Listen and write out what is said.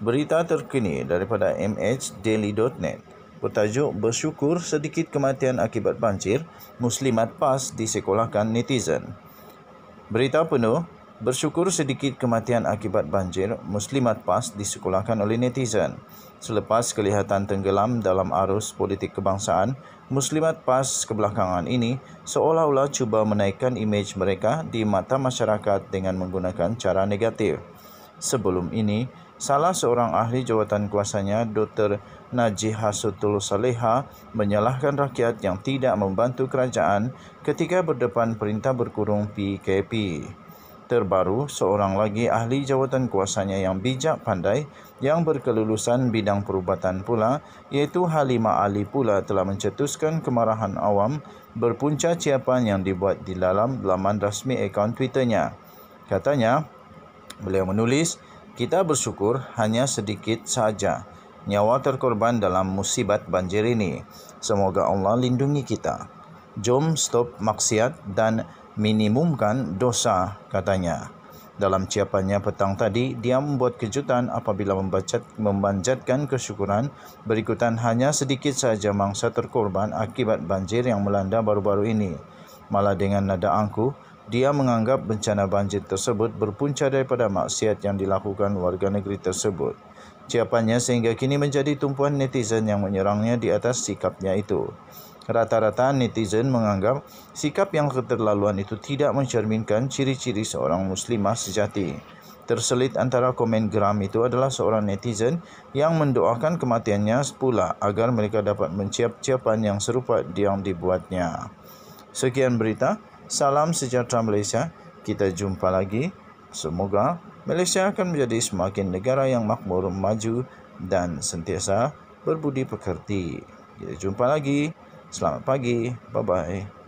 Berita terkini daripada mhdaily.net bertajuk bersyukur sedikit kematian akibat banjir, muslimat PAS disekolahkan netizen. Berita penuh, bersyukur sedikit kematian akibat banjir, muslimat PAS disekolahkan oleh netizen. Selepas kelihatan tenggelam dalam arus politik kebangsaan, muslimat PAS kebelakangan ini seolah-olah cuba menaikkan imej mereka di mata masyarakat dengan menggunakan cara negatif. Sebelum ini, Salah seorang ahli jawatan kuasanya, Dr. Najih Hasutul Saleha, menyalahkan rakyat yang tidak membantu kerajaan ketika berdepan perintah berkurung PKP. Terbaru, seorang lagi ahli jawatan kuasanya yang bijak pandai yang berkelulusan bidang perubatan pula iaitu Halimah Ali pula telah mencetuskan kemarahan awam berpunca ciapan yang dibuat di dalam laman rasmi akaun Twitternya. Katanya, beliau menulis, kita bersyukur hanya sedikit saja nyawa terkorban dalam musibat banjir ini. Semoga Allah lindungi kita. Jom stop maksiat dan minimumkan dosa, katanya. Dalam ciapannya petang tadi, dia membuat kejutan apabila membacat, membanjatkan kesyukuran berikutan hanya sedikit saja mangsa terkorban akibat banjir yang melanda baru-baru ini. Malah dengan nada angkuh, dia menganggap bencana banjir tersebut berpunca daripada maksiat yang dilakukan warga negeri tersebut. Ciapannya sehingga kini menjadi tumpuan netizen yang menyerangnya di atas sikapnya itu. Rata-rata netizen menganggap sikap yang keterlaluan itu tidak mencerminkan ciri-ciri seorang muslimah sejati. Terselit antara komen geram itu adalah seorang netizen yang mendoakan kematiannya pula agar mereka dapat menciap-ciapan yang serupa yang dibuatnya. Sekian berita. Salam sejahtera Malaysia. Kita jumpa lagi. Semoga Malaysia akan menjadi semakin negara yang makmur, maju dan sentiasa berbudi pekerti. Kita jumpa lagi. Selamat pagi. Bye-bye.